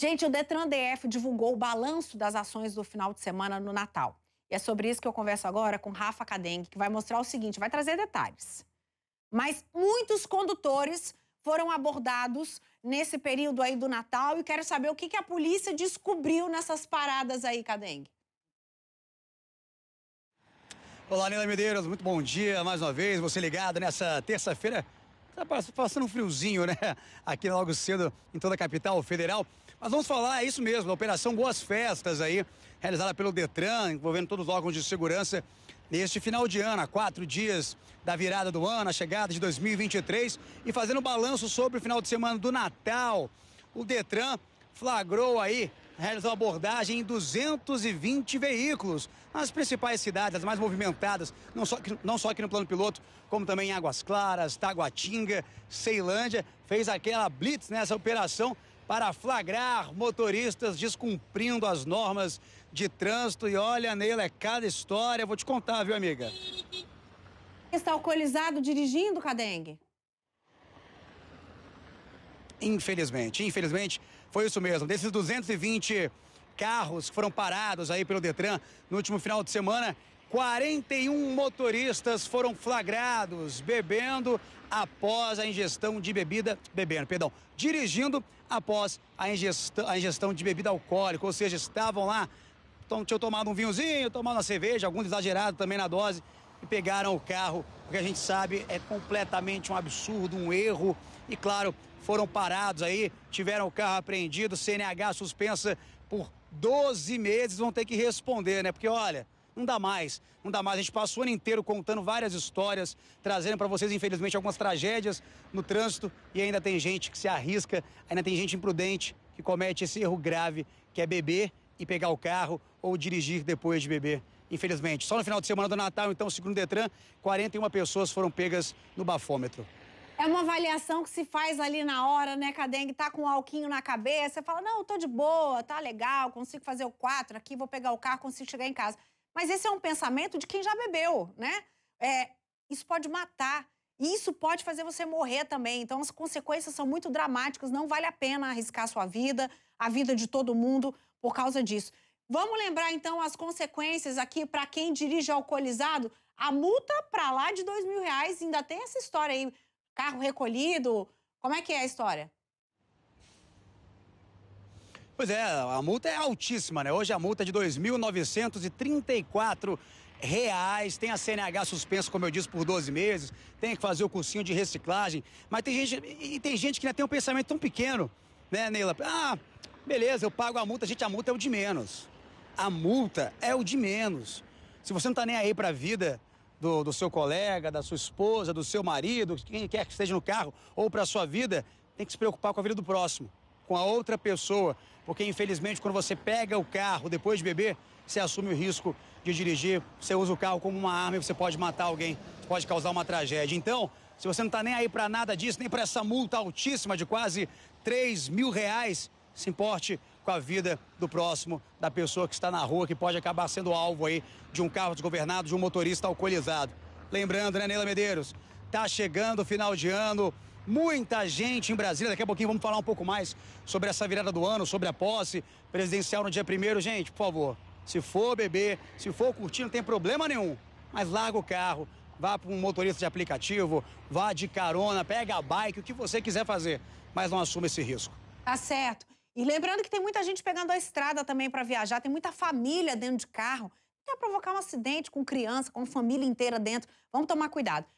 Gente, o Detran DF divulgou o balanço das ações do final de semana no Natal. E é sobre isso que eu converso agora com Rafa Cadengue, que vai mostrar o seguinte, vai trazer detalhes. Mas muitos condutores foram abordados nesse período aí do Natal e quero saber o que, que a polícia descobriu nessas paradas aí, Cadengue. Olá, Nila Medeiros, muito bom dia mais uma vez. Você ligado nessa terça-feira Tá passando um friozinho, né? Aqui logo cedo em toda a capital federal. Mas vamos falar, é isso mesmo, da Operação Boas Festas aí, realizada pelo Detran, envolvendo todos os órgãos de segurança neste final de ano, há quatro dias da virada do ano, a chegada de 2023, e fazendo balanço sobre o final de semana do Natal. O Detran flagrou aí, realizou abordagem em 220 veículos nas principais cidades, as mais movimentadas, não só, não só aqui no plano piloto, como também em Águas Claras, Taguatinga, Ceilândia, fez aquela blitz nessa operação para flagrar motoristas descumprindo as normas de trânsito. E olha, Neila, é cada história. vou te contar, viu, amiga? Está alcoolizado dirigindo, Cadengue? Infelizmente, infelizmente, foi isso mesmo. Desses 220 carros que foram parados aí pelo Detran no último final de semana, 41 motoristas foram flagrados bebendo após a ingestão de bebida, bebendo, perdão, dirigindo após a ingestão, a ingestão de bebida alcoólica, ou seja, estavam lá, então, tinham tomado um vinhozinho, tomado uma cerveja, alguns exagerados também na dose, e pegaram o carro. O que a gente sabe é completamente um absurdo, um erro. E claro, foram parados aí, tiveram o carro apreendido, CNH suspensa por 12 meses, vão ter que responder, né? Porque olha, não dá mais, não dá mais. A gente passou o ano inteiro contando várias histórias, trazendo para vocês, infelizmente, algumas tragédias no trânsito e ainda tem gente que se arrisca, ainda tem gente imprudente que comete esse erro grave, que é beber e pegar o carro ou dirigir depois de beber. Infelizmente, só no final de semana do Natal, então, segundo o Detran, 41 pessoas foram pegas no bafômetro. É uma avaliação que se faz ali na hora, né, Cadengue? Tá com um alquinho na cabeça, fala, não, tô de boa, tá legal, consigo fazer o quatro aqui, vou pegar o carro, consigo chegar em casa. Mas esse é um pensamento de quem já bebeu, né? É, isso pode matar. E isso pode fazer você morrer também. Então, as consequências são muito dramáticas. Não vale a pena arriscar sua vida, a vida de todo mundo, por causa disso. Vamos lembrar, então, as consequências aqui para quem dirige alcoolizado. A multa para lá de dois mil reais. Ainda tem essa história aí. Carro recolhido. Como é que é a história? Pois é, a multa é altíssima, né? Hoje a multa é de R$ 2.934. Reais, tem a CNH suspensa, como eu disse, por 12 meses, tem que fazer o cursinho de reciclagem. Mas tem gente, e tem gente que ainda tem um pensamento tão pequeno, né, Neila? Ah, beleza, eu pago a multa, gente, a multa é o de menos. A multa é o de menos. Se você não tá nem aí pra vida, do, do, seu colega, da sua esposa, do seu marido, quem quer que esteja no carro, ou para a sua vida, tem que se preocupar com a vida do próximo com a outra pessoa, porque infelizmente quando você pega o carro depois de beber, você assume o risco de dirigir, você usa o carro como uma arma e você pode matar alguém, pode causar uma tragédia. Então, se você não está nem aí para nada disso, nem para essa multa altíssima de quase 3 mil reais, se importe com a vida do próximo, da pessoa que está na rua, que pode acabar sendo alvo aí de um carro desgovernado, de um motorista alcoolizado. Lembrando, né, Neila Medeiros? Tá chegando o final de ano, muita gente em Brasília. Daqui a pouquinho vamos falar um pouco mais sobre essa virada do ano, sobre a posse presidencial no dia primeiro. Gente, por favor, se for beber, se for curtir, não tem problema nenhum. Mas larga o carro, vá para um motorista de aplicativo, vá de carona, pega a bike, o que você quiser fazer. Mas não assuma esse risco. Tá certo. E lembrando que tem muita gente pegando a estrada também para viajar, tem muita família dentro de carro. Não quer provocar um acidente com criança, com família inteira dentro. Vamos tomar cuidado.